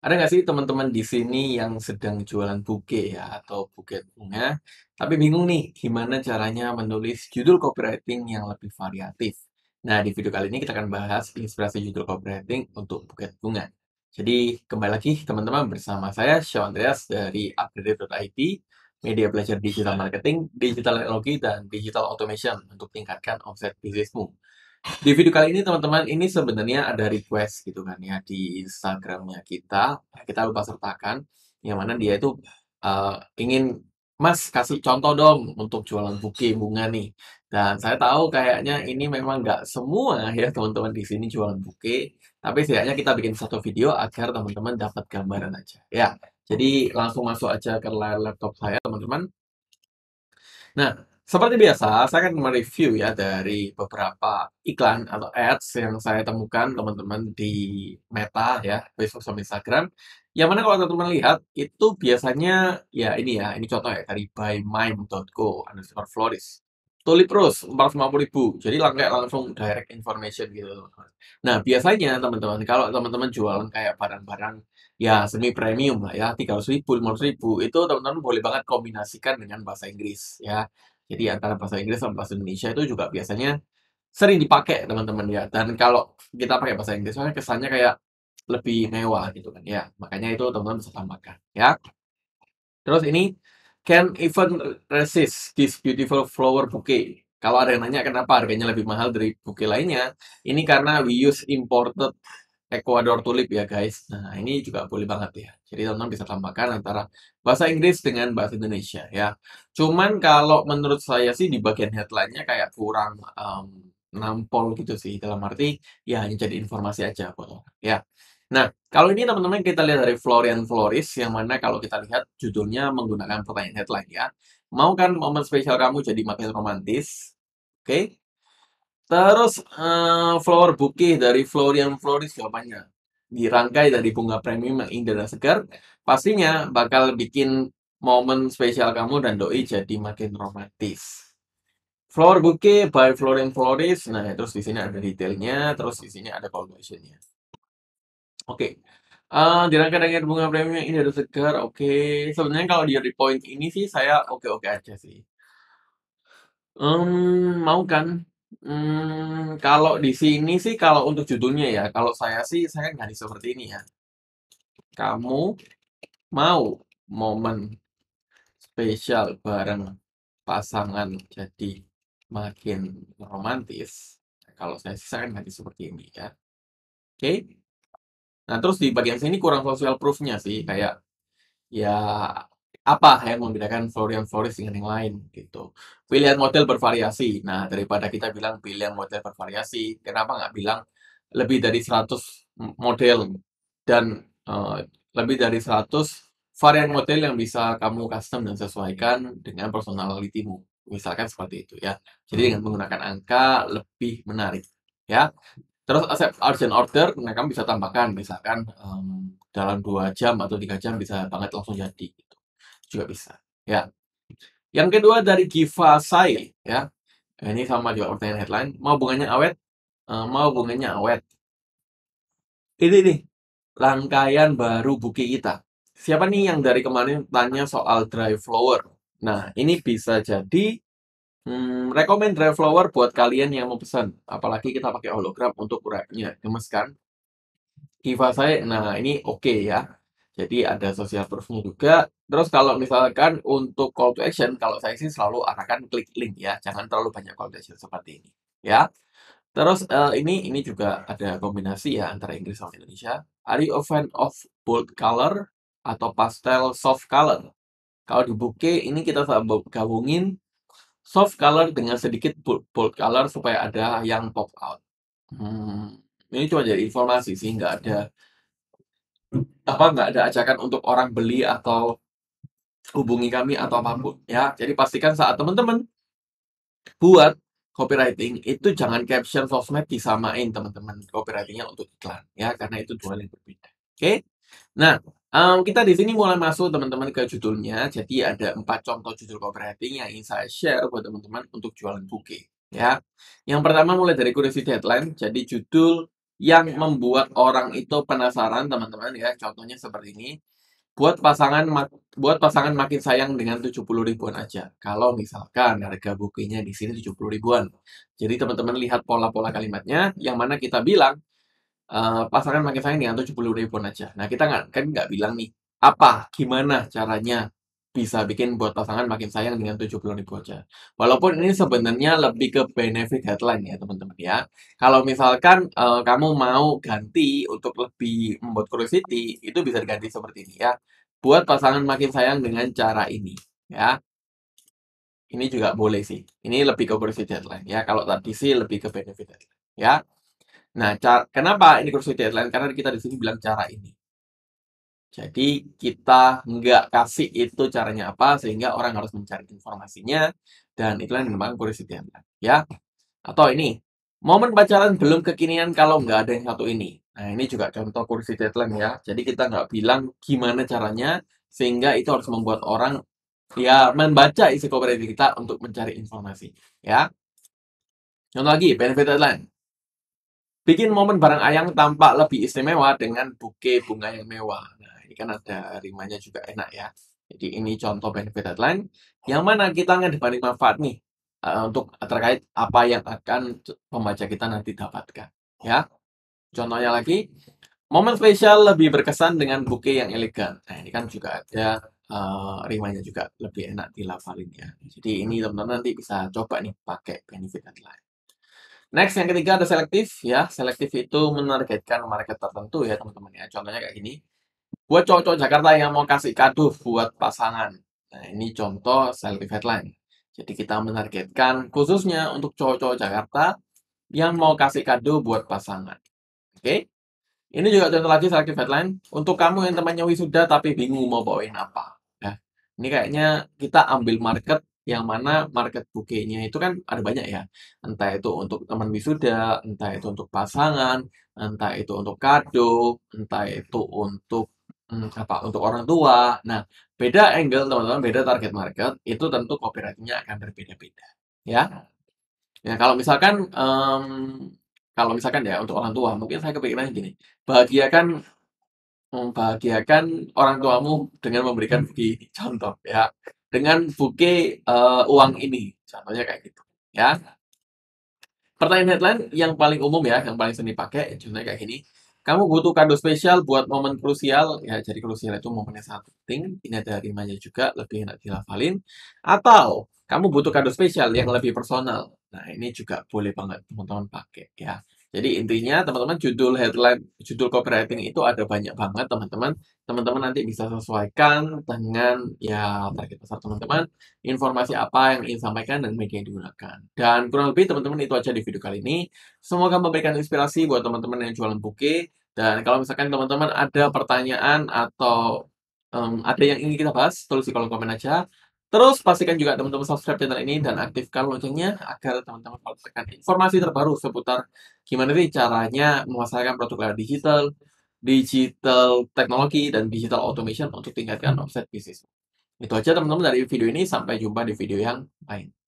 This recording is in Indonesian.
Ada nggak sih teman-teman di sini yang sedang jualan buke ya atau buket bunga, tapi bingung nih gimana caranya menulis judul copywriting yang lebih variatif. Nah, di video kali ini kita akan bahas inspirasi judul copywriting untuk buket bunga. Jadi, kembali lagi teman-teman bersama saya Shaw Andreas dari upgrade.it, media belajar digital marketing, digital teknologi, dan digital automation untuk tingkatkan omset bisnismu. Di video kali ini teman-teman, ini sebenarnya ada request gitu kan ya di Instagramnya kita, nah, kita lupa sertakan, yang mana dia itu uh, ingin, Mas kasih contoh dong untuk jualan buki bunga nih. Dan saya tahu kayaknya ini memang nggak semua ya teman-teman di sini jualan buki, tapi setidaknya kita bikin satu video agar teman-teman dapat gambaran aja. Ya, jadi langsung masuk aja ke layar laptop saya teman-teman. Nah, seperti biasa, saya akan mereview ya dari beberapa iklan atau ads yang saya temukan teman-teman di Meta ya, Facebook sama Instagram. Yang mana kalau teman-teman lihat, itu biasanya ya ini ya, ini contoh ya dari buymy.co underscore florist tulip terus 450 ribu jadi langkah langsung direct information gitu nah biasanya teman-teman kalau teman-teman jualan kayak barang-barang ya semi premium lah ya tiga ratus ribu 500 ribu itu teman-teman boleh banget kombinasikan dengan bahasa Inggris ya jadi antara bahasa Inggris sama bahasa Indonesia itu juga biasanya sering dipakai teman-teman ya dan kalau kita pakai bahasa Inggris soalnya kesannya kayak lebih mewah gitu kan ya makanya itu teman-teman bisa tambahkan ya terus ini can even resist this beautiful flower bouquet. Kalau ada yang nanya kenapa harganya lebih mahal dari bouquet lainnya, ini karena we use imported Ecuador tulip ya guys. Nah ini juga boleh banget ya. Jadi teman-teman bisa tambahkan antara bahasa Inggris dengan bahasa Indonesia ya. Cuman kalau menurut saya sih di bagian headline-nya kayak kurang um, nampol gitu sih. Dalam arti ya hanya jadi informasi aja kok ya. Nah, kalau ini teman-teman kita lihat dari Florian Floris, yang mana kalau kita lihat judulnya menggunakan pertanyaan headline ya. Mau kan momen spesial kamu jadi makin romantis? Oke. Okay? Terus, uh, flower bouquet dari Florian Floris jawabannya. Dirangkai dari bunga premium yang indah dan segar, pastinya bakal bikin momen spesial kamu dan doi jadi makin romantis. Flower bouquet by Florian Floris. Nah, terus di sini ada detailnya, terus di sini ada call Oke, dirangkai eh, dirancang dengan bunga premium ini harus segar, oke. Sebenarnya kalau dia di point ini sih saya oke-oke aja sih. Um, mau kan? Um, kalau di sini sih kalau untuk judulnya ya, kalau saya sih saya nggak seperti ini ya. Kamu mau momen spesial bareng pasangan jadi makin romantis? Kalau saya sih saya nggak seperti ini ya. Oke? Nah, terus di bagian sini kurang social proof-nya sih, kayak ya apa yang membedakan Florian Flores dengan yang lain gitu. Pilihan model bervariasi. Nah, daripada kita bilang pilihan model bervariasi, kenapa nggak bilang lebih dari 100 model dan uh, lebih dari 100 varian model yang bisa kamu custom dan sesuaikan dengan personalitimu. Misalkan seperti itu ya. Jadi hmm. dengan menggunakan angka lebih menarik ya. Terus accept urgent order, nah kamu bisa tambahkan misalkan um, dalam dua jam atau tiga jam bisa banget langsung jadi gitu. Juga bisa. Ya. Yang kedua dari Giva Sai ya. Ini sama juga pertanyaan headline. Mau bunganya awet? um, mau bunganya awet? Ini nih rangkaian baru buki kita. Siapa nih yang dari kemarin tanya soal dry flower? Nah, ini bisa jadi Hmm, rekomend dry flower buat kalian yang mau pesan. Apalagi kita pakai hologram untuk wrap-nya. Gemes kan? Kiva saya, nah ini oke okay ya. Jadi ada sosial proofnya juga. Terus kalau misalkan untuk call to action, kalau saya sih selalu arahkan klik link ya. Jangan terlalu banyak call to action seperti ini. Ya. Terus uh, ini ini juga ada kombinasi ya antara Inggris sama Indonesia. Are you a fan of bold color atau pastel soft color? Kalau di bouquet ini kita gabungin soft color dengan sedikit bold color supaya ada yang pop out. Hmm, ini cuma jadi informasi sih, nggak ada apa nggak ada ajakan untuk orang beli atau hubungi kami atau apapun ya. Jadi pastikan saat teman-teman buat copywriting itu jangan caption sosmed disamain teman-teman copywritingnya untuk iklan ya karena itu dua yang berbeda. Oke, okay? nah Um, kita di sini mulai masuk teman-teman ke judulnya. Jadi ada empat contoh judul copywriting yang ingin saya share buat teman-teman untuk jualan buku. Ya, yang pertama mulai dari kurasi deadline. Jadi judul yang ya. membuat orang itu penasaran teman-teman ya. Contohnya seperti ini. Buat pasangan buat pasangan makin sayang dengan 70 ribuan aja. Kalau misalkan harga bukunya di sini 70 ribuan. Jadi teman-teman lihat pola-pola kalimatnya yang mana kita bilang Eh, pasangan makin sayang dengan puluh ribu aja. Nah, kita nggak kan nggak bilang nih apa gimana caranya bisa bikin buat pasangan makin sayang dengan tujuh puluh ribu aja. Walaupun ini sebenarnya lebih ke benefit headline ya teman-teman ya. Kalau misalkan uh, kamu mau ganti untuk lebih membuat curiosity, itu bisa diganti seperti ini ya. Buat pasangan makin sayang dengan cara ini ya. Ini juga boleh sih. Ini lebih ke curiosity headline ya. Kalau tadi sih lebih ke benefit headline ya. Nah, cara, kenapa ini kursus deadline? Karena kita di sini bilang cara ini. Jadi kita nggak kasih itu caranya apa sehingga orang harus mencari informasinya dan itulah yang dinamakan kursus deadline. Ya, atau ini momen pacaran belum kekinian kalau nggak ada yang satu ini. Nah ini juga contoh kursus deadline ya. Jadi kita nggak bilang gimana caranya sehingga itu harus membuat orang ya membaca isi kooperasi kita untuk mencari informasi ya. Contoh lagi benefit deadline Bikin momen barang ayang tampak lebih istimewa dengan buke bunga yang mewah. Nah, ini kan ada rimanya juga enak ya. Jadi ini contoh benefit headline. Yang mana kita ngedepanin manfaat nih uh, untuk terkait apa yang akan pembaca kita nanti dapatkan. Ya, contohnya lagi. Momen spesial lebih berkesan dengan buke yang elegan. Nah, ini kan juga ada uh, rimanya juga lebih enak dilafalin ya. Jadi ini teman-teman nanti bisa coba nih pakai benefit headline. Next, yang ketiga ada selektif. Ya, selektif itu menargetkan market tertentu ya teman-teman ya. Contohnya kayak gini. Buat cowok-cowok Jakarta yang mau kasih kado buat pasangan. Nah, ini contoh selektif headline. Jadi kita menargetkan khususnya untuk cowok-cowok Jakarta yang mau kasih kado buat pasangan. Oke? Okay? Ini juga contoh lagi selective headline. Untuk kamu yang temannya wisuda tapi bingung mau bawain apa. Ya. Ini kayaknya kita ambil market yang mana market bouquet itu kan ada banyak ya. Entah itu untuk teman wisuda, entah itu untuk pasangan, entah itu untuk kado, entah itu untuk hmm, apa untuk orang tua. Nah, beda angle teman-teman, beda target market itu tentu copywritingnya akan berbeda-beda, ya. Ya kalau misalkan um, kalau misalkan ya untuk orang tua, mungkin saya kepikiran gini, bahagiakan membahagiakan orang tuamu dengan memberikan hmm. bukti contoh ya dengan buke uh, uang ini. Contohnya kayak gitu, ya. Pertanyaan headline yang paling umum ya, yang paling sering dipakai, ya, contohnya kayak gini. Kamu butuh kado spesial buat momen krusial, ya jadi krusial itu momen yang sangat penting, ini ada rimanya juga, lebih enak dilafalin. Atau kamu butuh kado spesial yang lebih personal. Nah ini juga boleh banget teman-teman pakai ya. Jadi intinya teman-teman judul headline, judul copywriting itu ada banyak banget teman-teman. Teman-teman nanti bisa sesuaikan dengan ya target pasar teman-teman, informasi apa yang ingin sampaikan dan media yang digunakan. Dan kurang lebih teman-teman itu aja di video kali ini. Semoga memberikan inspirasi buat teman-teman yang jualan buke. Dan kalau misalkan teman-teman ada pertanyaan atau um, ada yang ingin kita bahas, tulis di kolom komen aja. Terus pastikan juga teman-teman subscribe channel ini dan aktifkan loncengnya agar teman-teman mendapatkan informasi terbaru seputar gimana sih caranya memasarkan produk digital, digital teknologi, dan digital automation untuk tingkatkan omset bisnis. Itu aja teman-teman dari video ini, sampai jumpa di video yang lain.